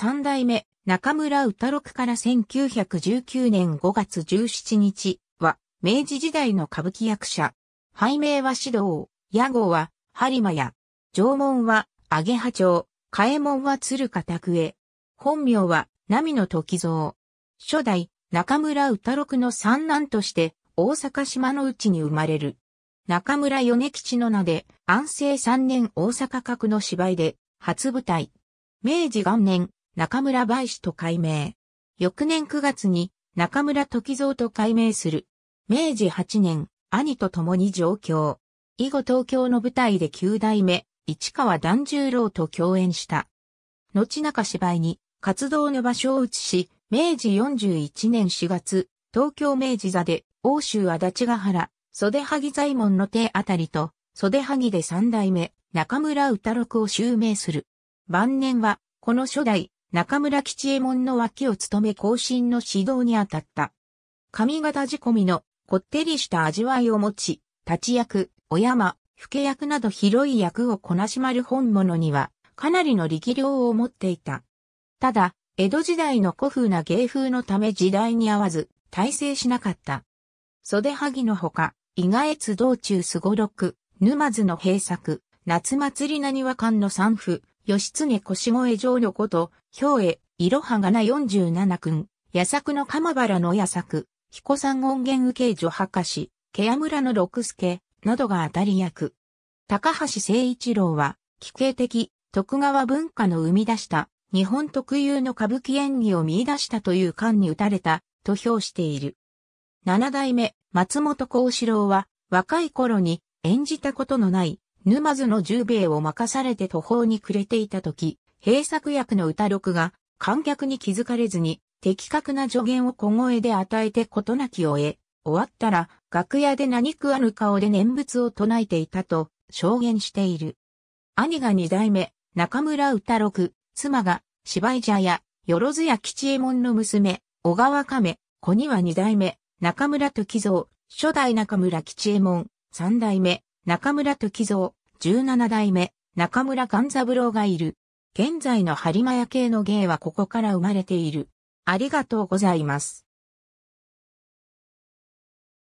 三代目中村歌六から1919年5月17日は明治時代の歌舞伎役者。拝名は指導、屋号は播磨屋。縄文は揚げ波長、替え門は鶴拓へ。本名は波野時蔵。初代中村歌六の三男として大阪島の内に生まれる。中村米吉の名で安政三年大阪閣の芝居で初舞台。明治元年中村梅子と改名。翌年9月に中村時蔵と改名する。明治8年、兄と共に上京。以後東京の舞台で9代目、市川團十郎と共演した。後中芝居に活動の場所を移し、明治41年4月、東京明治座で欧州足立ヶ原、袖萩左衛門の手あたりと、袖萩で三代目、中村歌六を襲名する。晩年は、この初代、中村吉右衛門の脇を務め後進の指導に当たった。髪型仕込みのこってりした味わいを持ち、立ち役、お山、老け役など広い役をこなしまる本物には、かなりの力量を持っていた。ただ、江戸時代の古風な芸風のため時代に合わず、大成しなかった。袖萩のほか、伊賀越道中すごろく、沼津の閉作、夏祭りなにわ館の三府、義経腰越城のこと、兵衛、いろはがな十七君、矢作の鎌原の矢作、彦山権現受け女博士、ケヤ村の六助、などが当たり役。高橋誠一郎は、奇形的、徳川文化の生み出した、日本特有の歌舞伎演技を見出したという感に打たれた、と評している。七代目、松本幸四郎は、若い頃に演じたことのない沼津の十兵衛を任されて途方に暮れていた時、閉作役の歌録が観客に気づかれずに的確な助言を小声で与えて事なきを得、終わったら楽屋で何食わぬ顔で念仏を唱えていたと証言している。兄が二代目、中村歌六、妻が芝居茶屋、よろずや吉右衛門の娘、小川亀、子には二代目、中村時蔵、初代中村吉右衛門、三代目、中村時蔵、17代目、中村勘三郎がいる。現在の播磨屋系の芸はここから生まれている。ありがとうございます。